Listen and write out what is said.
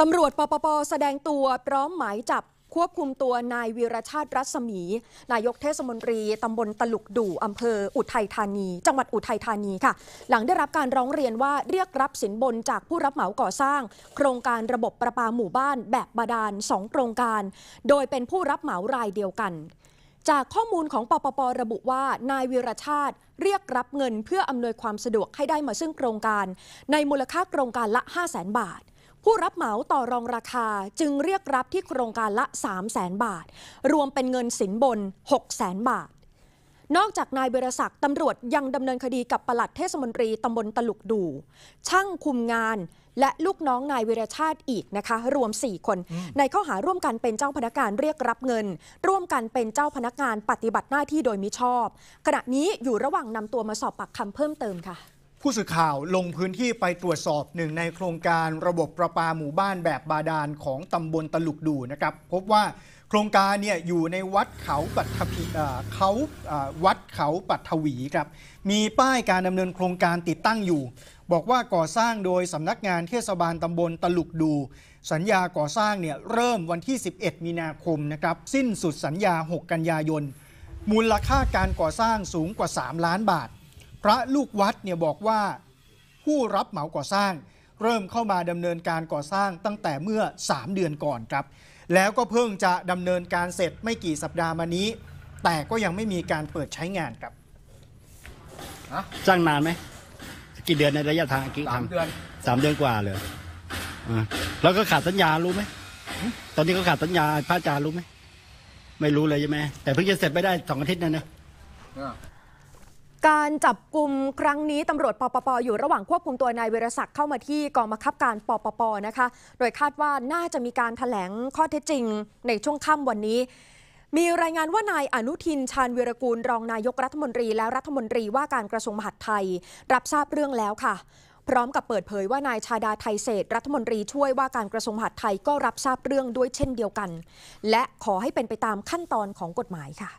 ตำรวจปปปแสดงตัวพร้อมหมายจับ ควบคุมตัวนายวีรชาติรัศมี นายกเทศมนตรี ตำบลตลุกดู่อำเภออุทัยธานี จังหวัดอุทัยธานี ค่ะ หลังได้รับการร้องเรียนว่าเรียกรับสินบน จากผู้รับเหมาก่อสร้าง โครงการระบบประปาหมู่บ้าน แบบบาดาลสองโครงการ โดยเป็นผู้รับเหมารายเดียวกัน จากข้อมูลของปปประบุว่า นายวีรชาติเรียกรับเงินเพื่ออำนวยความสะดวกให้ได้มาซึ่งโครงการ ในมูลค่าโครงการละ 5 0 0 0 0 0บาทผู้รับเหมาต่อรองราคาจึงเรียกรับที่โครงการละ3 0 0แสนบาท รวมเป็นเงินสินบน6 0แสนบาท นอกจากนายเบรศักดิ์ตำรวจยังดำเนินคดีกับปลัดเทศมนตรีตำบลตลุกดู ช่างคุมงานและลูกน้องนายเวรชาติอีกนะคะรวม 4 คน ในข้อหาร่วมกันเป็นเจ้าพนักงานเรียกรับเงิน ร่วมกันเป็นเจ้าพนักงานปฏิบัติหน้าที่โดยมิชอบ ขณะนี้อยู่ระหว่างนำตัวมาสอบปากคำเพิ่มเติมค่ะผู้สื่อข่าวลงพื้นที่ไปตรวจสอบหนึ่งในโครงการระบบประปาหมู่บ้านแบบบาดาลของตำบลตลุกดูนะครับพบว่าโครงการเนี่ยอยู่ในวัดเขาปัทภีเขาวัดเขาปัทวีครับมีป้ายการดำเนินโครงการติดตั้งอยู่ บอกว่าก่อสร้างโดยสำนักงานเทศบาลตำบลตลุกดู สัญญาก่อสร้างเนี่ยเริ่มวันที่ 11 มีนาคมนะครับสิ้นสุดสัญญา 6 กันยายนมูลค่าการก่อสร้างสูงกว่า 3 ล้านบาทพระลูกวัดเนี่ยบอกว่าผู้รับเหมาก่อสร้าง เริ่มเข้ามาดำเนินการก่อสร้างตั้งแต่เมื่อ 3 เดือนก่อนครับ แล้วก็เพิ่งจะดำเนินการเสร็จไม่กี่สัปดาห์มานี้ แต่ก็ยังไม่มีการเปิดใช้งานครับสร้างนานไหมกี่เดือนในระยะทางกี่ทางสามเดือนกว่าเลยแล้วก็ขาดสัญญา รู้ไหมตอนนี้ก็ขาดสัญญาพระอาจารย์รู้ไหมไม่รู้เลยใช่ไหมแต่เพิ่งจะเสร็จไปได้สองอาทิตย์นั่นนะการจับกลุ่มครั้งนี้ ตำรวจปปปอยู่ระหว่างควบคุมตัวนายเวรศักดิ์เข้ามาที่กองบังคับการปปปนะคะ โดยคาดว่าน่าจะมีการถแถลงข้อเท็จจริงในช่วงค่ำวันนี้ มีรายงานว่านายอนุทินชาญวีรกูลรองนายกรัฐมนตรีและรัฐมนตรีว่าการกระทรวงมหาดไทยรับทราบเรื่องแล้วค่ะ พร้อมกับเปิดเผย ว่านายชาดาไทยเศษรัฐมนตรีช่วยว่าการกระทรวงมหาดไทยก็รับทราบเรื่องด้วยเช่นเดียวกัน และขอให้เป็นไปตามขั้นตอนของกฎหมายค่ะ